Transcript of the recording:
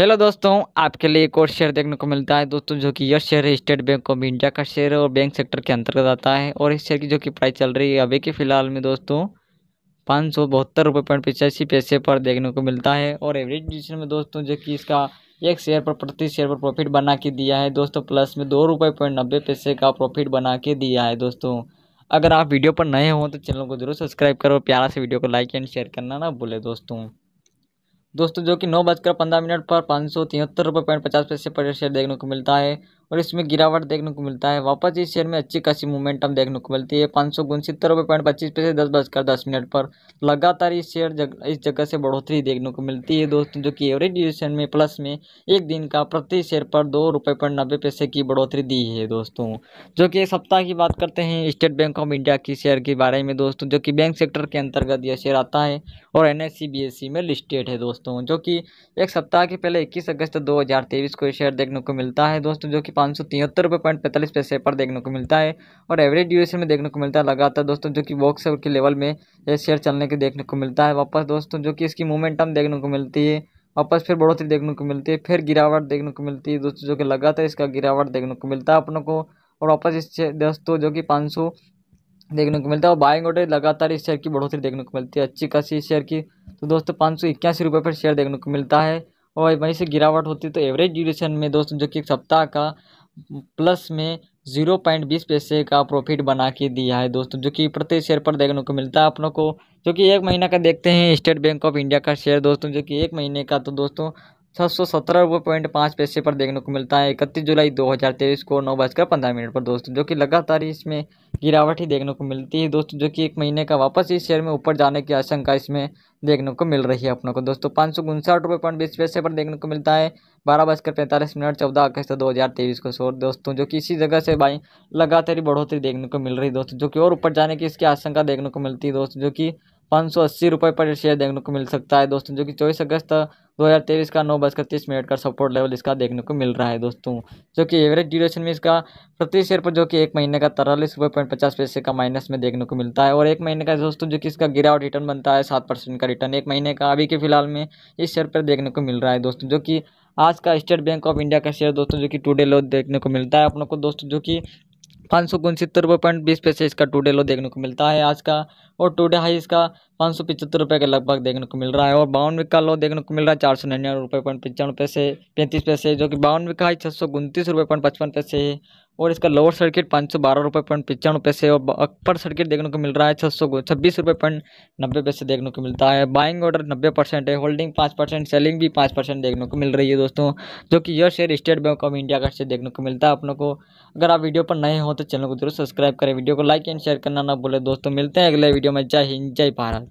hello दोस्तों आपके लिए एक और शेयर देखने को मिलता है दोस्तों जो कि यह शेयर है स्टेट बैंक ऑफ इंडिया का शेयर है और बैंक सेक्टर के अंतर्गत आता है और इस शेयर की जो कि प्राइस चल रही है अभी के फिलहाल में दोस्तों पाँच सौ बहत्तर रुपये पॉइंट पचासी पैसे पर देखने को मिलता है और एवरेज डिजिशन में दोस्तों जो कि इसका एक शेयर पर प्रति शेयर पर प्रॉफिट बना के दिया है दोस्तों प्लस में दो रुपये पॉइंट नब्बे पैसे का प्रॉफिट बना के दिया है दोस्तों अगर आप वीडियो पर नए हों तो चैनल को जरूर सब्सक्राइब करो प्यारा से वीडियो को लाइक एंड शेयर करना ना भूले दोस्तों दोस्तों जो कि नौ बजकर पंद्रह मिनट पर पाँच सौ तिहत्तर रुपये पॉइंट पचास पैसे पर शेयर देखने को मिलता है और इसमें गिरावट देखने को मिलता है वापस इस शेयर में अच्छी खासी मूवमेंटम देखने को मिलती है पाँच सौ उनसत्तर रुपये पॉइंट पच्चीस पैसे दस बजकर दस मिनट पर लगातार इस शेयर जग, इस जगह से बढ़ोतरी देखने को मिलती है दोस्तों जो कि एवरेज डिजिशन में प्लस में एक दिन का प्रति शेयर पर दो रुपये पॉइंट नब्बे पैसे की बढ़ोतरी दी है दोस्तों जो कि सप्ताह की बात करते हैं स्टेट बैंक ऑफ इंडिया की शेयर के बारे में दोस्तों जो कि बैंक सेक्टर के अंतर्गत यह शेयर आता है और एन एस e, e में लिस्टेड है दोस्तों जो कि एक सप्ताह के पहले इक्कीस अगस्त दो को शेयर देखने को मिलता है दोस्तों जो कि पाँच सौ तिहत्तर रुपये पॉइंट पैंतालीस पैसे पर देखने को मिलता है और एवरेज ड्यूरेशन में देखने को मिलता है लगातार दोस्तों जो कि बॉक्स के लेवल में यह शेयर चलने के देखने को मिलता है वापस दोस्तों जो कि इसकी मोमेंटम देखने को मिलती है वापस फिर बढ़ोतरी देखने को मिलती है फिर गिरावट देखने को मिलती है दोस्तों जो कि लगातार इसका गिरावट देखने को मिलता है अपनों को और वापस इस दोस्तों जो कि पाँच देखने को मिलता है और बाइंग ऑर्डर लगातार इस शेयर की बढ़ोतरी देखने को मिलती है अच्छी खासी शेयर की तो दोस्तों पाँच सौ इक्यासी रुपये पर शेयर देखने को मिलता है और वहीं से गिरावट होती है तो एवरेज ड्यूरेशन में दोस्तों जो कि एक सप्ताह का प्लस में जीरो पॉइंट बीस पैसे का प्रॉफिट बना के दिया है दोस्तों जो कि प्रति शेयर पर देखने को मिलता है अपनों को जो कि एक महीना का देखते हैं स्टेट बैंक ऑफ इंडिया का शेयर दोस्तों जो कि एक महीने का तो दोस्तों छः सौ सत्रह रुपये पॉइंट पाँच पैसे पर देखने को मिलता है इकतीस जुलाई दो हज़ार तेईस को नौ बजकर पंद्रह मिनट पर दोस्तों जो कि लगातार इसमें गिरावट ही देखने को मिलती है दोस्तों जो कि एक महीने का वापस इस शेयर में ऊपर जाने की आशंका इसमें देखने को मिल रही है अपनों को दोस्तों पाँच सौ उनसठ रुपये पॉइंट बीस पैसे पर देखने को मिलता है बारह बजकर पैंतालीस मिनट चौदह अगस्त दो हज़ार तेईस को शोर दोस्तों जो कि इसी जगह से भाई लगातार बढ़ोतरी देखने को मिल रही है दोस्तों जो कि और ऊपर जाने की इसकी आशंका देखने को मिलती है दोस्तों जो कि पाँच सौ अस्सी रुपये पर शेयर देखने को मिल सकता है दोस्तों जो कि चौबीस अगस्त दो हज़ार तेईस का नौ बजकर तीस मिनट का सपोर्ट लेवल इसका देखने को मिल रहा है दोस्तों जो कि एवरेज ड्यूरेशन में इसका प्रति शेयर पर जो कि एक महीने का तरालीस रुपये पॉइंट पचास पैसे का माइनस में देखने को मिलता है और एक महीने का दोस्तों जो कि इसका गिरावट रिटर्न बनता है सात परसेंट का रिटर्न एक महीने का अभी के फिलहाल में इस शेयर पर देखने को मिल रहा है दोस्तों जो कि आज का स्टेट बैंक ऑफ इंडिया का शेयर दोस्तों जो कि टूडे लो देखने को मिलता है अपनों को दोस्तों जो कि पाँच सौ उनसत्तर रुपये पॉइंट बीस पैसे इसका टुडे लो देखने को मिलता है आज का और टुडे हाई इसका पाँच सौ पचहत्तर रुपये के लगभग देखने को मिल रहा है और बावन का लो देखने को मिल रहा है चार सौ निन्यानवे रुपये पॉइंट पचानवे पैसे पैंतीस पैसे जो कि बावन का हाई छः सौ उनतीस रुपये पॉइंट पचपन पैसे है और इसका लोअर सर्किट पाँच सौ बारह रुपये पॉइंट पचानवे पैसे और अपर सर्किट देखने को मिल रहा है छः सौ छब्बीस रुपये पॉइंट नब्बे पैसे देखने को मिलता है बाइंग ऑर्डर नब्बे परसेंट है होल्डिंग पाँच परसेंट सेलिंग भी पाँच परसेंट देखने को मिल रही है दोस्तों जो कि यह share State Bank of India का शेयर देखने को मिलता है अपनों को अगर आप वीडियो पर नए हो तो चैनल को जरूर सब्सक्राइब करें वीडियो को लाइक एंड शेयर करना ना भूलें दोस्तों मिलते हैं अगले वीडियो में जय हिंद जय भारत